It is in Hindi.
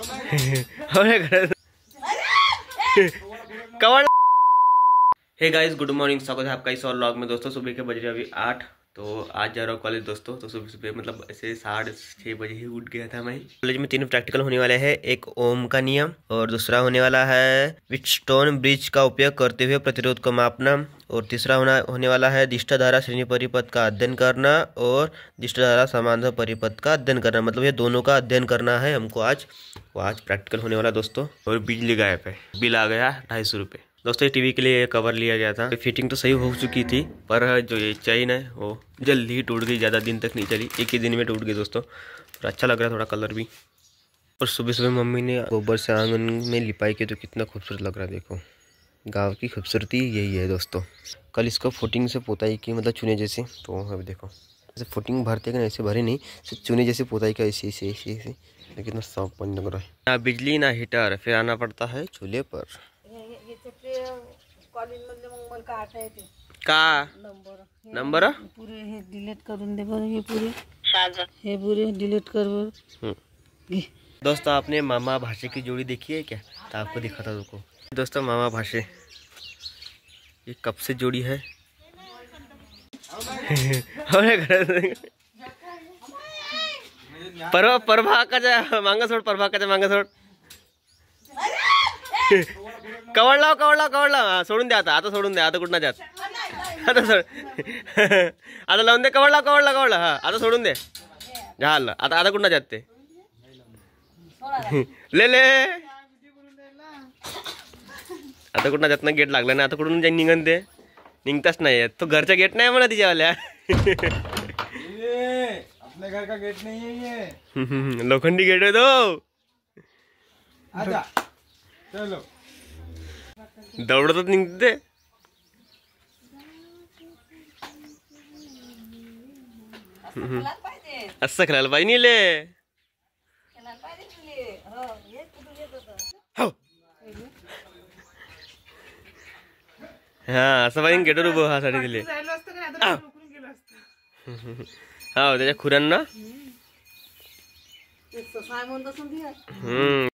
Cover hey guys good morning स्वागत है आपका इस और लॉग में दोस्तों सुबह के बज रहे अभी आठ तो आज जा रहा हूँ कॉलेज दोस्तों तो सुबह सुबह मतलब ऐसे साढ़े छः बजे ही उठ गया था मैं कॉलेज में तीन प्रैक्टिकल होने वाले हैं एक ओम का नियम और दूसरा होने वाला है विच ब्रिज का उपयोग करते हुए प्रतिरोध को मापना और तीसरा होना होने वाला है दिष्टाधारा श्रेणी परिपथ का अध्ययन करना और दिष्टाधारा समांतर परिपथ का अध्ययन करना मतलब ये दोनों का अध्ययन करना है हमको आज वो आज प्रैक्टिकल होने वाला दोस्तों और बिजली गायब है बिल आ गया ढाई सौ रुपये दोस्तों ये टीवी के लिए कवर लिया गया था फिटिंग तो सही हो चुकी थी पर जो ये चैन है वो जल्द ही टूट गई ज़्यादा दिन तक नहीं चली एक ही दिन में टूट गई दोस्तों और अच्छा लग रहा है थोड़ा कलर भी और सुबह सुबह मम्मी ने गोबर से आंगन में लिपाई की तो कितना खूबसूरत लग रहा है देखो गांव की खूबसूरती यही है दोस्तों कल इसको फुटिंग से पोताई की मतलब चुने जैसे तो अभी देखो ऐसे फुटिंग भरते ना ऐसे भरे नहीं ऐसे चुने जैसे पोताई का ऐसे ऐसे ऐसे ऐसे लेकिन साफ तो पानी लग रहा है ना बिजली ना हीटर फिर आना पड़ता है चूल्हे पर का नंबर पुरे डिलीट करून दे बरं हे डिलीट कर हम्म। दोस्तों आपने मामा भाषी की जोड़ी देखी है क्या तो आपको दिखाता था दोस्तों मामा भाषे ये कब से जोड़ी है परवा परभा का जा मांगा हाँ, आता आता आता कुठं जात आता सोड आता लावून दे कवड हाँ, आता दे आता आता ले ले आता कुठं जातना गेट लागला नाही आता कुठून जाईन निघन ते निघताच नाही तो घरचा गेट नाही म्हणा तिच्यावाल्या घर गेट नहीं है ये लोखंडी गेट है तो आजा चलो दौड़तच निघते असं खेळायला पाहिजे निले हा असं पाहिजे गेटर उभं व्हासाठी दिले हा त्याच्या खुऱ्यांना हम्म